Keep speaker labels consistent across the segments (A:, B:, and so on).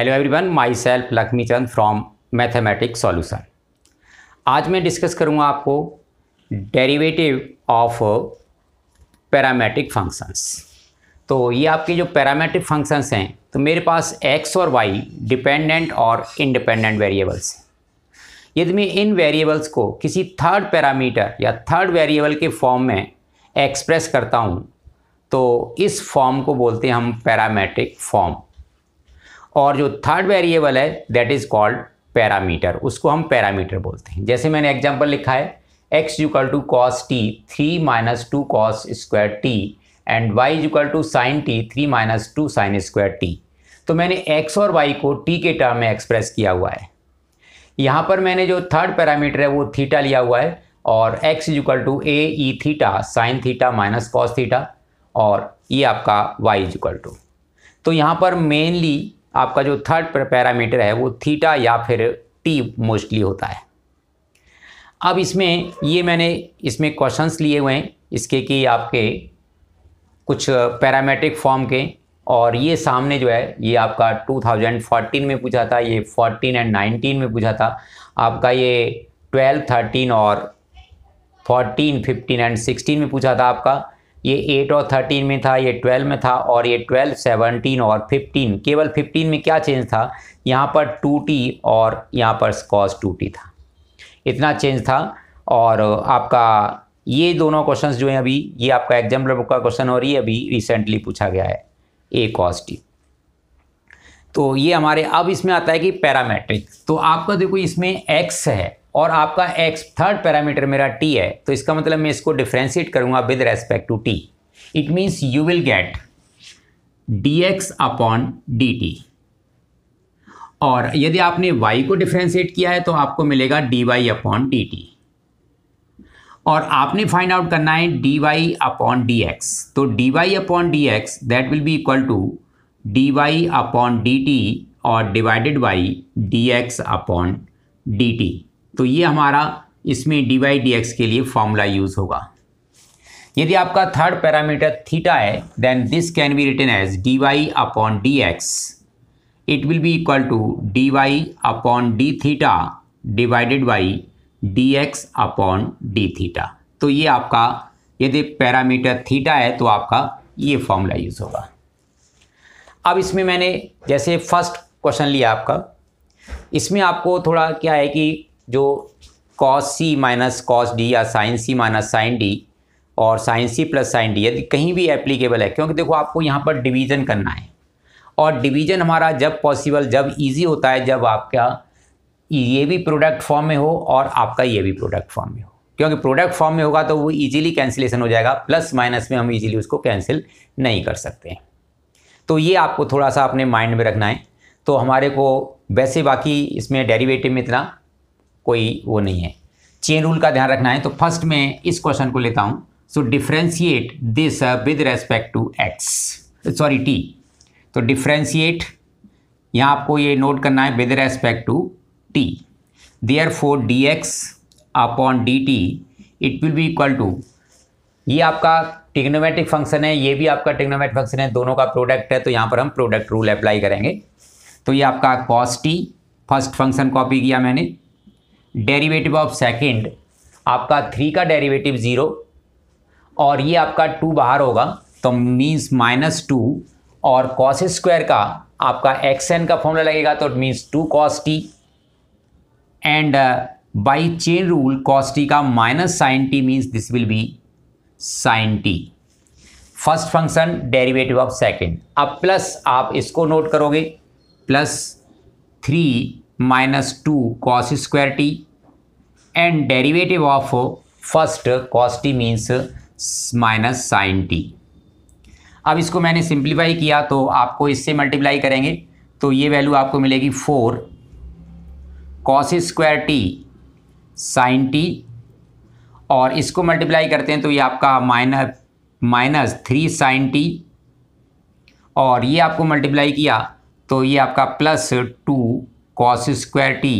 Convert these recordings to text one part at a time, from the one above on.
A: Hello everyone myself Lakshmi Chand from mathematics solution आज मैं discuss करूंगा आपको डेरिवेटिव ऑफ पैरामेट्रिक फंक्शंस तो ये आपके जो पैरामेट्रिक फंक्शंस हैं तो मेरे पास एक्स और वाई डिपेंडेंट और इंडिपेंडेंट वेरिएबल्स हैं यदि मैं इन वेरिएबल्स को किसी थर्ड पैरामीटर या थर्ड वेरिएबल के फॉर्म में एक्सप्रेस करता हूँ तो इस फॉर्म को बोलते हैं हम पैरामेट्रिक फॉर्म और जो थर्ड वेरिएबल है दैट इज़ कॉल्ड पैरामीटर उसको हम पैरामीटर बोलते हैं जैसे मैंने एग्जाम्पल लिखा है x equal to cos t three minus two cos square t and y equal to sine t three minus two sine square t तो मैंने एक्स और वाई को टी के टर्म में एक्सप्रेस किया हुआ है यहाँ पर मैंने जो थर्ड पैरामीटर है वो थीटा लिया हुआ है और x equal to a e theta sine theta minus cos theta और ये आपका वाई इक्वल टू तो यहाँ पर मेनली आपका जो थर्ड पैरामीटर है वो थीटा या फिर टी मोस्टली होता है अब इसमें ये मैंने इसमें क्वेश्चंस लिए हुए हैं इसके कि आपके कुछ पैरामेट्रिक फॉर्म के और ये सामने जो है ये आपका 2014 में पूछा था ये 14 एंड 19 में पूछा था आपका ये 12 13 और 14 15 एंड 16 में पूछा था आपका ये एट और थर्टीन में था ये ट्वेल्व में था और ये ट्वेल्व सेवनटीन और फिफ्टीन केवल फिफ्टीन में क्या चेंज था यहाँ पर टू टी और यहाँ पर स्कॉस टू टी था इतना चेंज था और आपका ये दोनों क्वेश्चंस जो हैं अभी ये आपका एग्जाम्पल बुक का क्वेश्चन और ये अभी रिसेंटली पूछा गया है ए कॉस टी तो ये हमारे अब इसमें आता है कि पैरामेट्रिक तो आपका देखो इसमें एक्स है और आपका एक्स थर्ड पैरामीटर मेरा टी है तो इसका मतलब मैं इसको डिफ्रेंशिएट करूंगा with respect to t it means you will get d x upon D t और यदि आपने y को डिफ्रेंशिएट किया है तो आपको मिलेगा d y upon D t और आपने फाइंड आउट करना है d y upon d x तो d y upon d x that will be equal to d y upon D t और divided by d x upon D t तो ये हमारा इसमें डी वाई डी एक्स के लिए formula use होगा यदि आपका थर्ड पैरामीटर थीटा है then this can be written as d y upon d x it will be equal to d y upon d theta divided by d x upon d theta तो ये आपका यदि parameter theta है तो आपका ये formula use होगा अब इसमें मैंने जैसे फर्स्ट क्वेश्चन लिया आपका इसमें आपको थोड़ा क्या है कि जो cos c minus cos d या sine c minus sine d और sine c plus sine d यदि कहीं भी एप्लीकेबल है क्योंकि देखो आपको यहाँ पर डिवीज़न करना है और डिवीज़न हमारा जब पॉसिबल जब ईजी होता है जब आपका ये भी प्रोडक्ट फॉर्म में हो और आपका ये भी प्रोडक्ट फॉर्म में हो क्योंकि प्रोडक्ट फॉर्म में होगा तो वो इजीली कैंसिलेशन हो जाएगा प्लस माइनस में हम इजीली उसको कैंसिल नहीं कर सकते तो ये आपको थोड़ा सा अपने माइंड में रखना है तो हमारे को वैसे बाकी इसमें डेरिवेटिव में इतना कोई वो नहीं है चेन रूल का ध्यान रखना है तो फर्स्ट में इस क्वेश्चन को लेता हूँ so differentiate this with respect to X sorry T तो डिफ्रेंशिएट यहाँ आपको ये नोट करना है with respect to T therefore D x upon D T it will be equal to ये आपका टिग्नोमेटिक फंक्शन है ये भी आपका टिग्नोमेटिक फंक्शन है दोनों का प्रोडक्ट है तो यहाँ पर हम प्रोडक्ट रूल अप्लाई करेंगे तो ये आपका cos t t first function copy किया मैंने डेरिवेटिव ऑफ सेकंड आपका थ्री का डेरिवेटिव ज़ीरो और ये आपका टू बाहर होगा तो मीन्स माइनस टू और कॉस स्क्वायर का आपका एक्स एन का फॉर्मूला लगेगा तो means two cos t and by chain rule cos t का minus sine t means this will be sine t first function derivative of second अब plus आप इसको नोट करोगे plus three minus two cos square t and derivative of first cos t means minus sin अब इसको मैंने simplify किया तो आपको इससे मल्टीप्लाई करेंगे तो ये वैल्यू आपको मिलेगी four cos square t sine t और इसको मल्टीप्लाई करते हैं तो ये आपका minus minus three sine t और ये आपको मल्टीप्लाई किया तो ये आपका plus two cos square t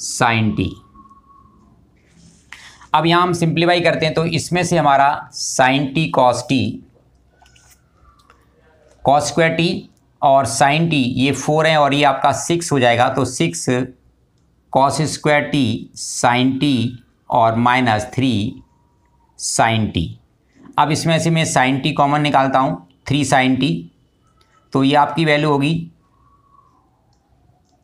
A: sine t अब यहाँ हम सिंप्लीफाई करते हैं तो इसमें से हमारा sine t cos t cos square t और साइन टी ये फोर है और ये आपका सिक्स हो जाएगा तो six cos square t sine t और माइनस थ्री साइन टी अब इसमें से मैं साइन टी कॉमन निकालता हूँ थ्री साइन टी तो ये आपकी वैल्यू होगी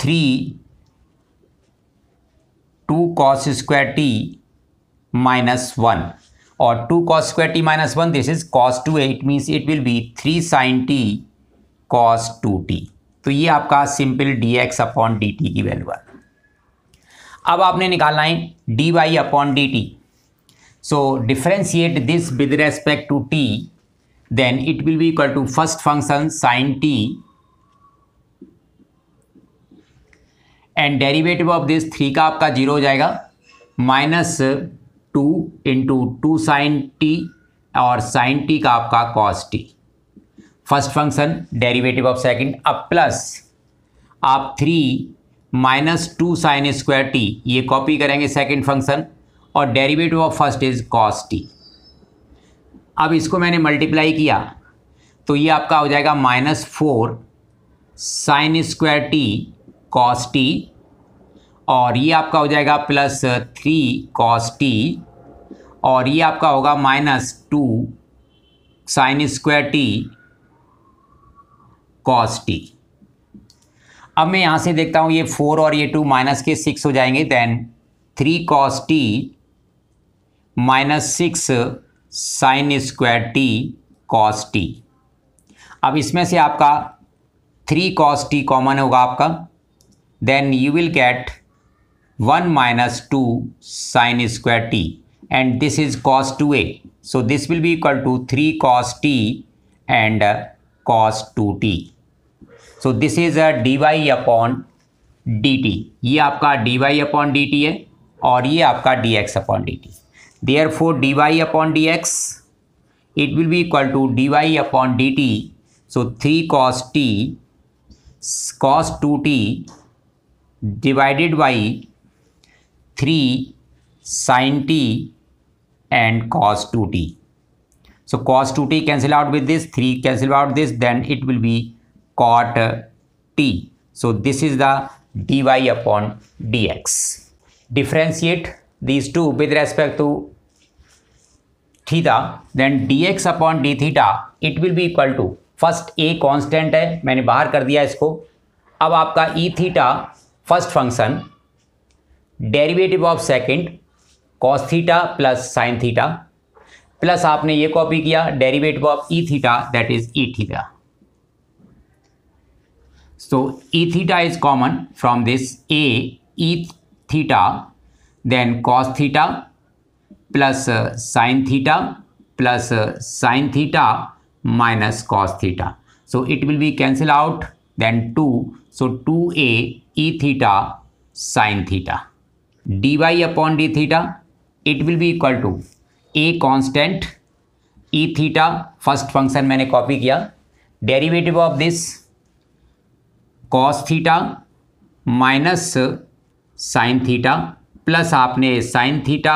A: three two cos square t minus one और two cos square t minus one this is cos two a it means it will be three sine t cos two t तो ये आपका simple d x upon D t की value है अब आपने निकालना है d y upon D t so differentiate this with respect to t then it will be equal to first function sine t and derivative of this three का आपका zero हो जाएगा minus two into two sine t और sine t का आपका cos t first function derivative of second अब plus आप three minus two sine square t ये कॉपी करेंगे सेकंड फंक्शन और derivative of first is cos t अब इसको मैंने मल्टीप्लाई किया तो ये आपका हो जाएगा minus four sine square t cos t और ये आपका हो जाएगा प्लस थ्री कॉस टी और ये आपका होगा minus two sine square t cos t अब मैं यहाँ से देखता हूँ ये फोर और ये टू माइनस के सिक्स हो जाएंगे then three cos t minus six sine square t cos t अब इसमें से आपका थ्री कॉस टी कॉमन होगा आपका then you will get 1 minus 2 sine square t and this is cos 2a. So this will be equal to 3 cos t and uh, cos 2t. So this is a uh, dy upon dt. ये आपका dy upon dt है और ये आपका dx upon dt. Therefore dy upon dx it will be equal to dy upon dt. So 3 cos t cos 2t divided by three sine t and cos two t so cos two t cancel out with this three cancel out this then it will be cot t so this is the d y upon d x differentiate this too with respect to theta then d x upon d theta it will be equal to first a constant है मैंने बाहर कर दिया इसको अब आपका e theta first function derivative of second cos theta plus sine theta plus आपने ये कॉपी किया derivative of e theta that is e theta so e theta is common from this a e theta then cos theta plus sine uh, theta plus sine uh, theta cos theta so it will be cancel out then two so two a e theta sine theta d y upon d theta it will be equal to A constant e theta first function मैंने copy किया derivative of this cos theta minus sine theta plus आपने sine theta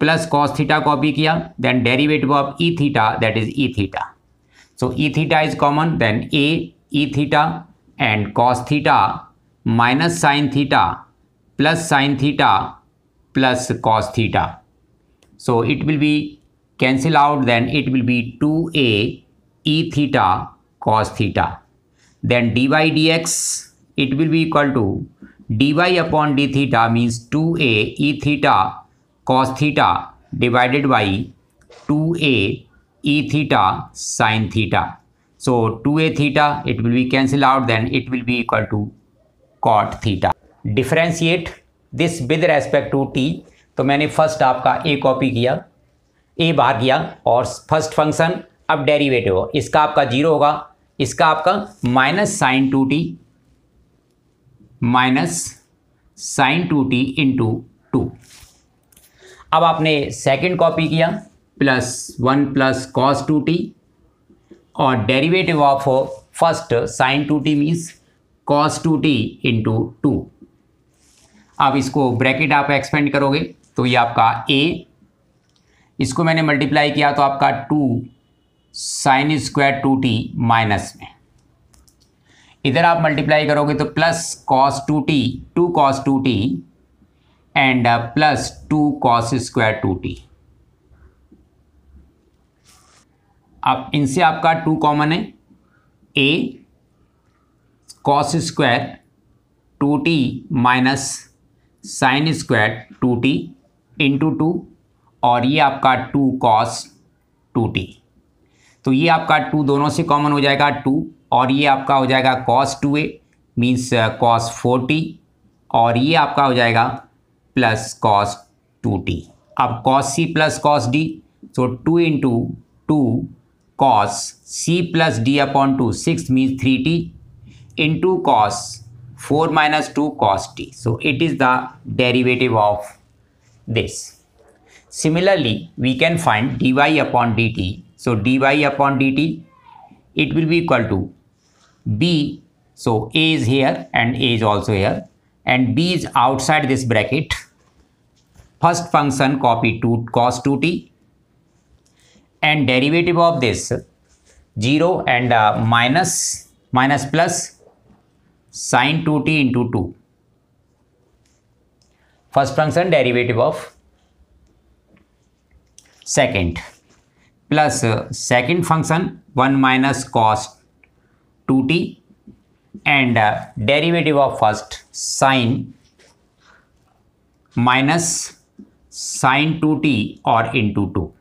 A: plus cos theta copy किया then derivative of e theta that is e theta so e theta is common then a e theta and cos theta minus sine theta plus sine theta plus cos theta. So it will be cancel out then it will be 2a e theta cos theta. Then dy dx it will be equal to dy upon d theta means 2a e theta cos theta divided by 2a e theta sine theta. So 2a theta it will be cancel out then it will be equal to cot theta. Differentiate this with respect to t तो मैंने first आपका ए copy किया ए बाहर किया और first function अब derivative हो इसका आपका जीरो होगा इसका आपका minus sine two t minus sine two t into two अब आपने सेकंड कॉपी किया plus one plus cos two t और derivative of first sine two t means cos two t into two अब इसको bracket आप expand करोगे तो ये आपका ए इसको मैंने मल्टीप्लाई किया तो आपका two sine square two t minus में इधर आप मल्टीप्लाई करोगे तो plus cos two t two cos two t and plus two cos square two t अब इनसे आपका टू कॉमन है a cos square two t minus sine square two t into two और ये आपका टू कॉस टू टी तो ये आपका टू दोनों से कॉमन हो जाएगा टू और ये आपका हो जाएगा cos two a means cos four t और ये आपका हो जाएगा प्लस कॉस टू टी अब cos c plus cos d so two into two cos c plus d upon two six means three t into cos 4 minus 2 cos t. So it is the derivative of this. Similarly, we can find dy upon dt. So dy upon dt, it will be equal to b. So a is here and a is also here and b is outside this bracket. First function copy 2 cos 2t and derivative of this 0 and uh, minus minus plus Sin 2t into 2. First function derivative of second uh, second function 1 minus cos 2t and uh, derivative of first sine minus sin 2t or into 2.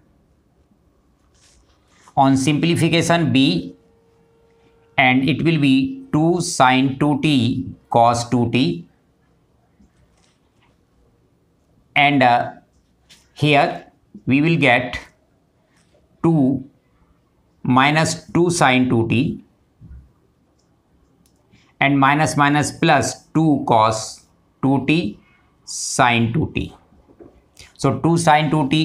A: On simplification b and it will be 2 sine 2t cos 2t and uh, here we will get 2 minus 2 sine 2t and minus minus plus 2 cos 2t sine 2t. So 2 sine 2t,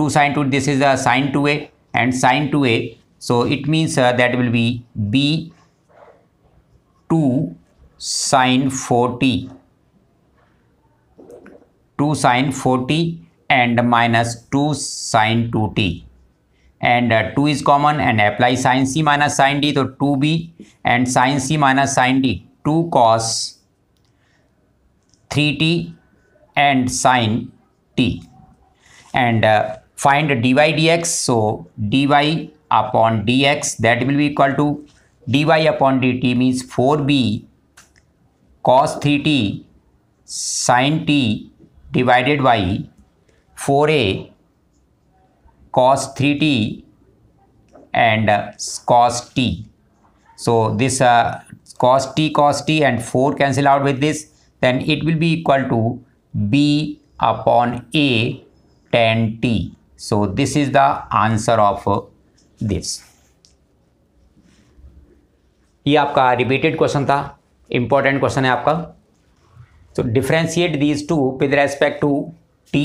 A: 2 sine 2 t this is a sine 2a and sine 2a. So it means uh, that will be b 2 sine 40 2 sine 40 and minus 2 sine 2t and uh, 2 is common and apply sine c minus sine d so 2b and sine c minus sine d 2 cos 3t and sine t and uh, find dy dx so dy upon dx that will be equal to dy upon dt means 4b cos 3t sin t divided by 4a cos 3t and cos t. So this uh, cos t cos t and 4 cancel out with this then it will be equal to b upon a tan t. So this is the answer of uh, this. ये आपका repeated question था important question है आपका तो differentiate these two with respect to t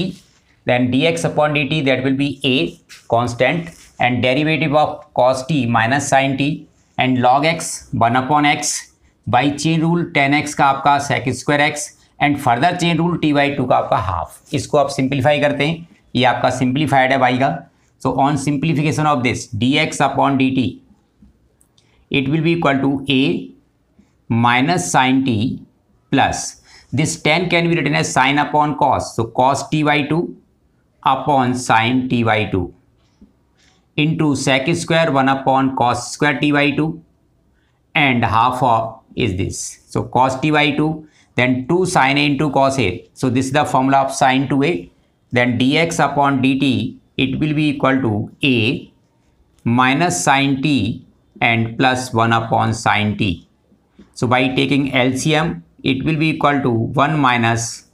A: then d x upon D t that will be a constant and derivative of cos t minus sine t and log x one upon x by chain rule ten x का आपका sec square x and further chain rule t by two का आपका half इसको आप simplify करते हैं ये आपका सिंप्लीफाइड है बाई का so on simplification of this d x upon D t it will be equal to a minus sine t plus this 10 can be written as sine upon cos so cos t by 2 upon sine t by 2 into sec square 1 upon cos square t by 2 and half of is this so cos t by 2 then 2 sine a into cos a so this is the formula of sine 2a then dx upon dt it will be equal to a minus sine t and plus 1 upon sine t. So by taking LCM, it will be equal to 1 minus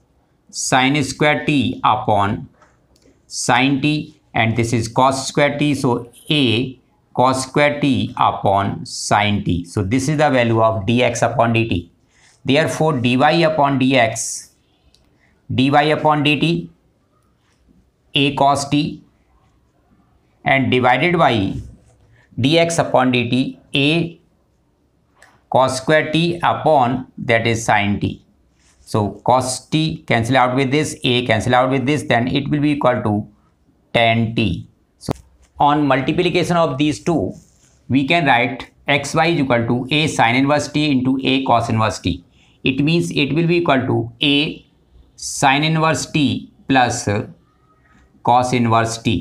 A: sine square t upon sine t and this is cos square t. So A cos square t upon sine t. So this is the value of dx upon dt. Therefore dy upon dx, dy upon dt, A cos t and divided by dx upon dt a cos square t upon that is sine t so cos t cancel out with this a cancel out with this then it will be equal to tan t so on multiplication of these two we can write xy is equal to a sine inverse t into a cos inverse t it means it will be equal to a sine inverse t plus cos inverse t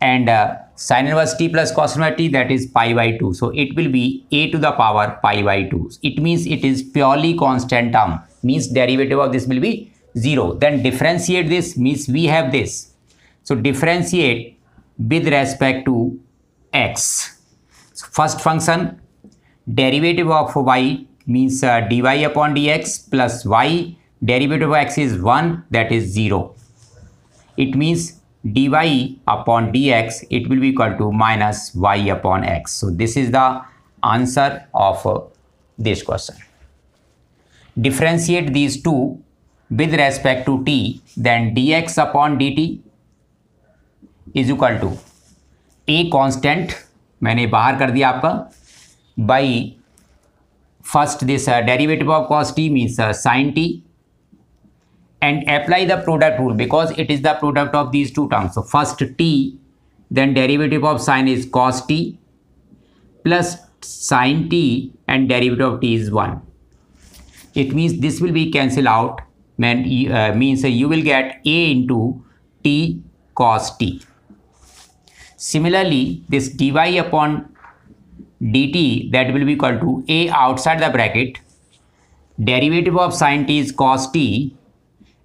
A: and uh, sine inverse t plus cos inverse t that is pi by 2 so it will be a to the power pi by 2 it means it is purely constant term means derivative of this will be 0 then differentiate this means we have this so differentiate with respect to x so first function derivative of y means uh, dy upon dx plus y derivative of x is 1 that is 0 it means dy upon dx it will be equal to minus y upon x so this is the answer of uh, this question differentiate these two with respect to t then dx upon dt is equal to a constant मैंने बाहर कर दिया आपका by first this uh, derivative of cos t means uh, sin t and apply the product rule because it is the product of these two terms. So first t, then derivative of sine is cos t plus sine t and derivative of t is 1. It means this will be cancelled out and, uh, means uh, you will get a into t cos t. Similarly, this dy upon dt that will be equal to a outside the bracket derivative of sine t is cos t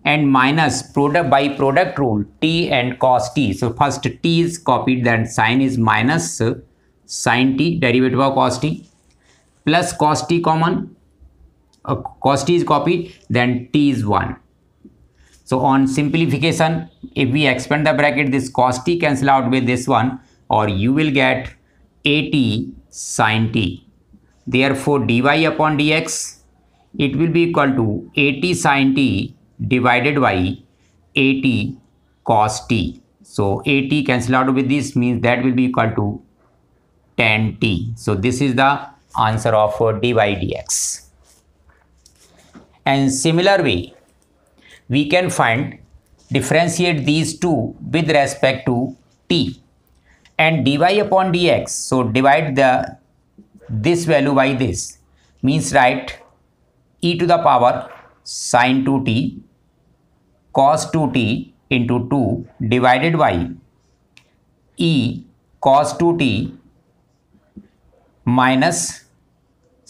A: and minus product by product rule t and cos t. So first t is copied then sine is minus uh, sine t derivative of cos t plus cos t common uh, cos t is copied then t is 1. So on simplification if we expand the bracket this cos t cancel out with this one or you will get at sine t. Therefore dy upon dx it will be equal to at sine t divided by AT cos t. So AT cancel out with this means that will be equal to 10t. So this is the answer of uh, dy dx. And similar way, we can find differentiate these two with respect to t and dy upon dx. So divide the this value by this means write e to the power sine 2t cos 2t into 2 divided by e cos 2t minus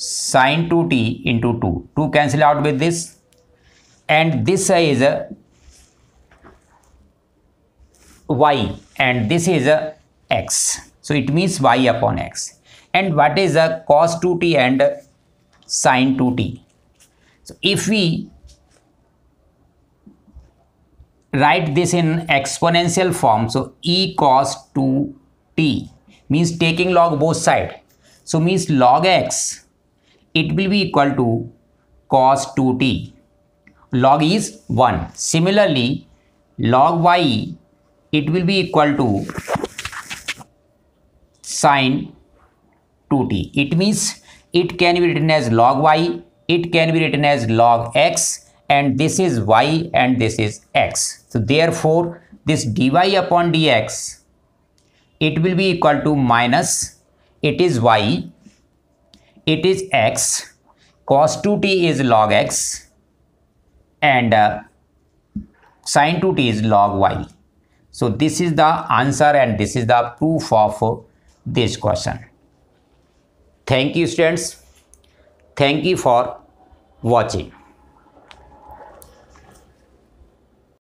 A: sin 2t into 2 2 cancel out with this and this is a y and this is a x so it means y upon x and what is a cos 2t and sin 2t so if we write this in exponential form. So e cos 2t means taking log both side. So means log x, it will be equal to cos 2t. Log is 1. Similarly, log y, it will be equal to sine 2t. It means it can be written as log y, it can be written as log x, and this is y and this is x. So therefore, this dy upon dx, it will be equal to minus, it is y, it is x, cos 2t is log x and uh, 2t is log y. So this is the answer and this is the proof of uh, this question. Thank you students. Thank you for watching.